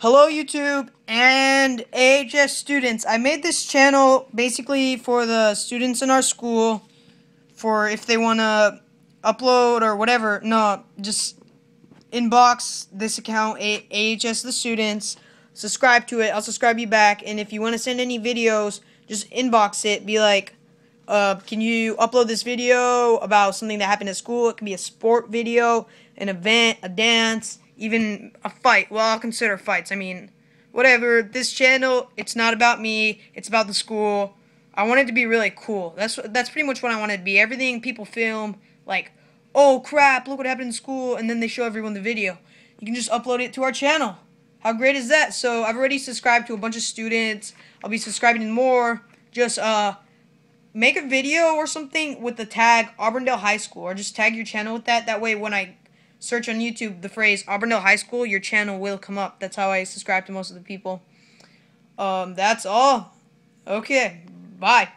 Hello YouTube and AHS students. I made this channel basically for the students in our school for if they want to upload or whatever. No, just inbox this account, A AHS the students, subscribe to it. I'll subscribe you back. And if you want to send any videos, just inbox it. Be like, uh, can you upload this video about something that happened at school? It could be a sport video, an event, a dance, even a fight. Well, I'll consider fights. I mean, whatever. This channel, it's not about me. It's about the school. I want it to be really cool. That's that's pretty much what I want it to be. Everything people film, like, oh crap, look what happened in school, and then they show everyone the video. You can just upload it to our channel. How great is that? So I've already subscribed to a bunch of students. I'll be subscribing more. Just uh, make a video or something with the tag Auburndale High School, or just tag your channel with that. That way, when I search on YouTube the phrase Auburn Hill High School, your channel will come up. That's how I subscribe to most of the people. Um, that's all. Okay, bye.